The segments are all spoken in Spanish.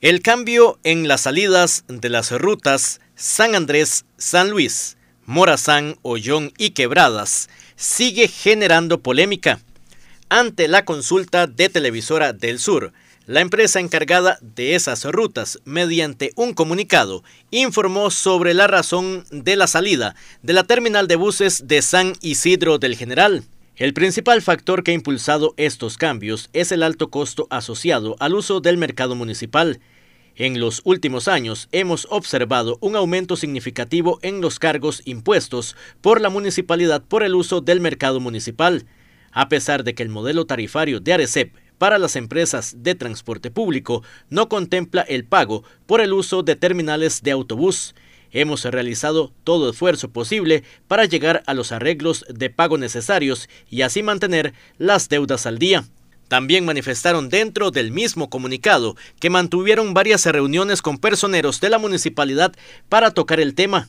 El cambio en las salidas de las rutas San Andrés, San Luis, Morazán, Ollón y Quebradas sigue generando polémica. Ante la consulta de Televisora del Sur, la empresa encargada de esas rutas, mediante un comunicado, informó sobre la razón de la salida de la terminal de buses de San Isidro del General. El principal factor que ha impulsado estos cambios es el alto costo asociado al uso del mercado municipal. En los últimos años hemos observado un aumento significativo en los cargos impuestos por la municipalidad por el uso del mercado municipal, a pesar de que el modelo tarifario de Arecep para las empresas de transporte público no contempla el pago por el uso de terminales de autobús. Hemos realizado todo esfuerzo posible para llegar a los arreglos de pago necesarios y así mantener las deudas al día. También manifestaron dentro del mismo comunicado que mantuvieron varias reuniones con personeros de la municipalidad para tocar el tema.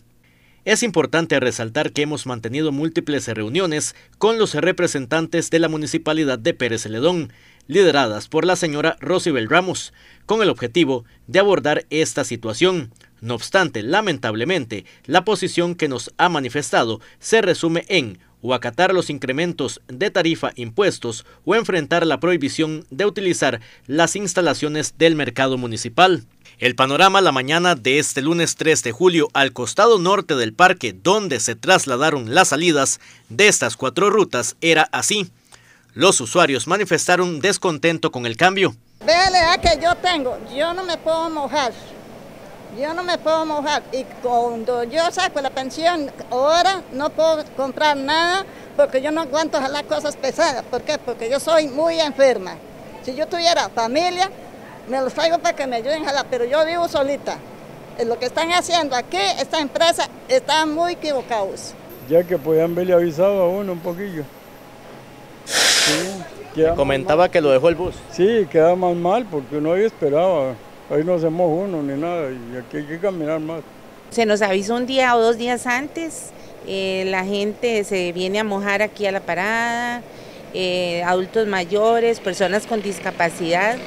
Es importante resaltar que hemos mantenido múltiples reuniones con los representantes de la municipalidad de Pérez Celedón, lideradas por la señora Rosibel Ramos, con el objetivo de abordar esta situación, no obstante, lamentablemente, la posición que nos ha manifestado se resume en o acatar los incrementos de tarifa, impuestos o enfrentar la prohibición de utilizar las instalaciones del mercado municipal. El panorama la mañana de este lunes 3 de julio al costado norte del parque donde se trasladaron las salidas de estas cuatro rutas era así. Los usuarios manifestaron descontento con el cambio. Ah, que yo tengo, yo no me puedo mojar. Yo no me puedo mojar y cuando yo saco la pensión ahora no puedo comprar nada porque yo no aguanto las cosas pesadas. ¿Por qué? Porque yo soy muy enferma. Si yo tuviera familia, me los traigo para que me ayuden a jalar, pero yo vivo solita. Eh, lo que están haciendo aquí, esta empresa, están muy equivocados. Ya que podían verle avisado a uno un poquillo. Sí, comentaba que lo dejó el bus. Sí, queda más mal porque no había esperado. Ahí no hacemos uno ni nada y aquí hay que caminar más. Se nos avisó un día o dos días antes, eh, la gente se viene a mojar aquí a la parada, eh, adultos mayores, personas con discapacidad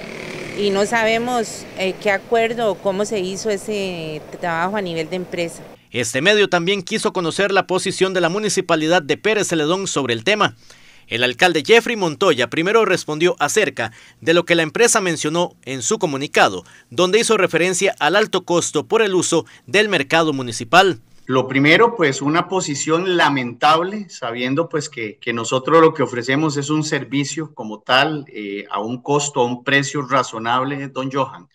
y no sabemos eh, qué acuerdo o cómo se hizo ese trabajo a nivel de empresa. Este medio también quiso conocer la posición de la municipalidad de Pérez Celedón sobre el tema. El alcalde Jeffrey Montoya primero respondió acerca de lo que la empresa mencionó en su comunicado, donde hizo referencia al alto costo por el uso del mercado municipal. Lo primero, pues una posición lamentable, sabiendo pues que, nosotros lo que ofrecemos es un servicio como tal, eh, a un costo, a un precio razonable, don Johan.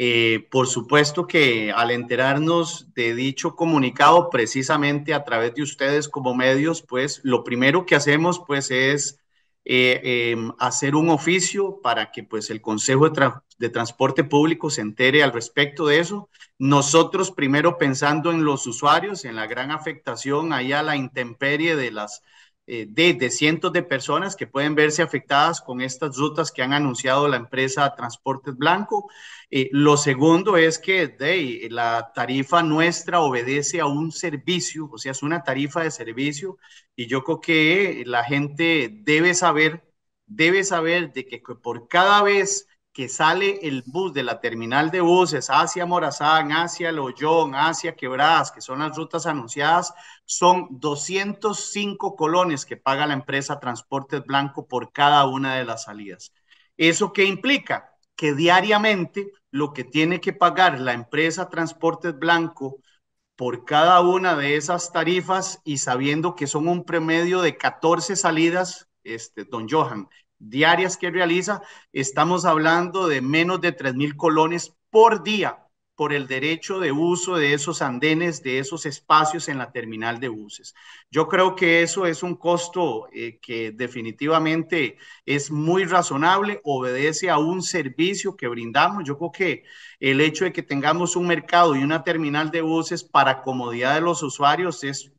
Eh, por supuesto que al enterarnos de dicho comunicado precisamente a través de ustedes como medios, pues lo primero que hacemos pues es eh, em, hacer un oficio para que pues el Consejo de, Transporte Público se entere al respecto de eso. Nosotros primero pensando en los usuarios, en la gran afectación allá a la intemperie de las eh, de, cientos de personas que pueden verse afectadas con estas rutas que han anunciado la empresa Transportes Blanco. Eh, lo segundo es que la tarifa nuestra obedece a un servicio, o sea, es una tarifa de servicio y yo creo que la gente debe saber, debe saber de que por cada vez que sale el bus de la terminal de buses hacia Morazán, hacia Loyón, hacia Quebradas, que son las rutas anunciadas, son 205 colones que paga la empresa Transportes Blanco por cada una de las salidas. ¿Eso qué implica? Que diariamente lo que tiene que pagar la empresa Transportes Blanco por cada una de esas tarifas y sabiendo que son un promedio de 14 salidas, este, don Johan, diarias que realiza, estamos hablando de menos de 3.000 colones por día por el derecho de uso de esos andenes, de esos espacios en la terminal de buses. Yo creo que eso es un costo eh, que definitivamente es muy razonable, obedece a un servicio que brindamos. Yo creo que el hecho de que tengamos un mercado y una terminal de buses para comodidad de los usuarios es,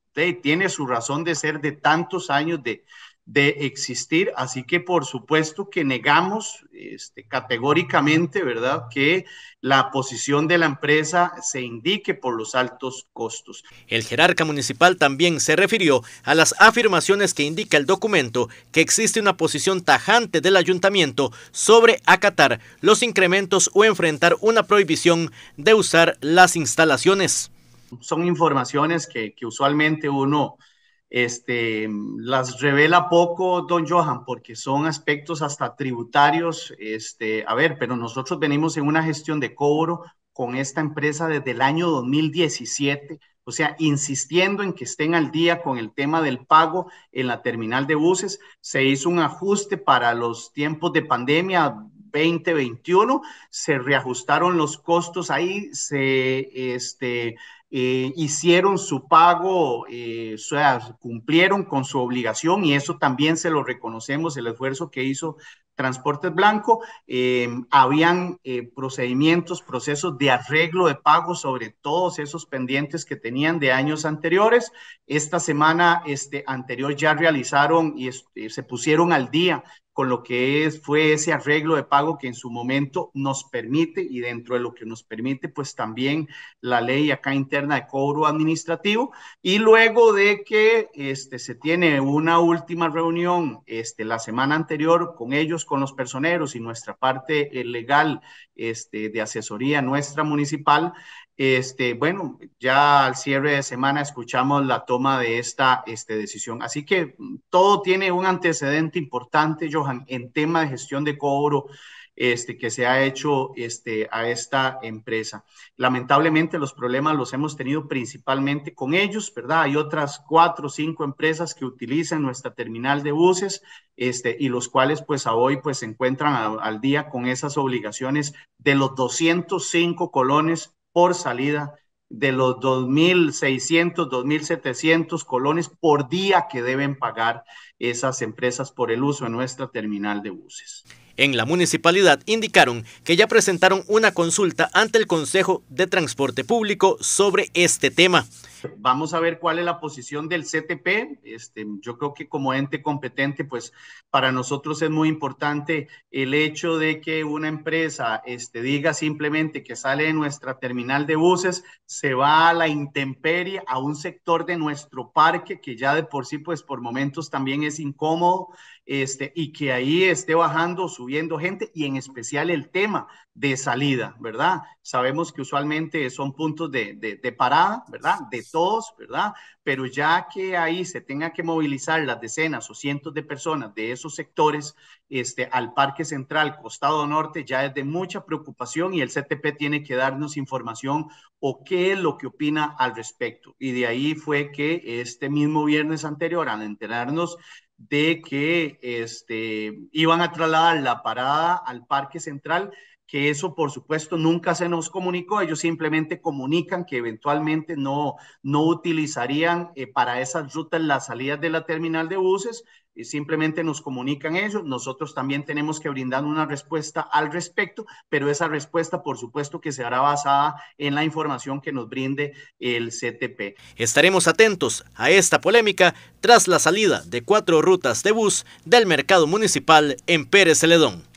tiene su razón de ser de tantos años de, de existir. Así que por supuesto que negamos este, categóricamente, ¿verdad?, que la posición de la empresa se indique por los altos costos. El jerarca municipal también se refirió a las afirmaciones que indica el documento que existe una posición tajante del ayuntamiento sobre acatar los incrementos o enfrentar una prohibición de usar las instalaciones. Son informaciones que, que usualmente uno este, las revela poco don Johan, porque son aspectos hasta tributarios. Este, a ver, pero nosotros venimos en una gestión de cobro con esta empresa desde el año 2017, o sea, insistiendo en que estén al día con el tema del pago en la terminal de buses. Se hizo un ajuste para los tiempos de pandemia 2021, se reajustaron los costos ahí, se... Este, eh, hicieron su pago, eh, o sea, cumplieron con su obligación y eso también se lo reconocemos, el esfuerzo que hizo Transportes Blanco. Em, habían eh, procedimientos, procesos de arreglo de pago sobre todos esos pendientes que tenían de años anteriores. Esta semana este, anterior ya realizaron y se pusieron al día con lo que es, fue ese arreglo de pago que en su momento nos permite y dentro de lo que nos permite, pues también la ley acá interna de cobro administrativo. Y luego de que este, se tiene una última reunión este, la semana anterior con ellos, con los personeros y nuestra parte eh, legal este, de asesoría nuestra municipal, este, bueno, ya al cierre de semana escuchamos la toma de esta este, decisión. Así que mm, todo tiene un antecedente importante, Johan, en tema de gestión de cobro este, que se ha hecho este, a esta empresa. Lamentablemente los problemas los hemos tenido principalmente con ellos, ¿verdad? Hay otras cuatro o cinco empresas que utilizan nuestra terminal de buses este, y los cuales pues a hoy pues se encuentran al día con esas obligaciones de los 205 colones por salida de los 2.600, 2.700 colones por día que deben pagar esas empresas por el uso de nuestra terminal de buses en la municipalidad indicaron que ya presentaron una consulta ante el Consejo de Transporte Público sobre este tema. Vamos a ver cuál es la posición del CTP. Este, yo creo que como ente competente, pues para nosotros es muy importante el hecho de que una empresa este, diga simplemente que sale de nuestra terminal de buses, se va a la intemperie, a un sector de nuestro parque que ya de por sí, pues por momentos también es incómodo este, y que ahí esté bajando, subiendo gente y en especial el tema de salida, ¿verdad? Sabemos que usualmente son puntos de, de, parada, ¿verdad? De todos, ¿verdad? Pero ya que ahí se tenga que movilizar las decenas o cientos de personas de esos sectores este, al Parque Central, Costado Norte, ya es de mucha preocupación y el CTP tiene que darnos información o qué es lo que opina al respecto. Y de ahí fue que este mismo viernes anterior, al enterarnos de que este, iban a trasladar la parada al Parque Central que eso por supuesto nunca se nos comunicó, ellos simplemente comunican que eventualmente no, no utilizarían eh, para esas rutas las salidas de la terminal de buses, simplemente nos comunican ellos, nosotros también tenemos que brindar una respuesta al respecto, pero esa respuesta por supuesto que se hará basada en la información que nos brinde el CTP. Estaremos atentos a esta polémica tras la salida de cuatro rutas de bus del mercado municipal en Pérez Celedón.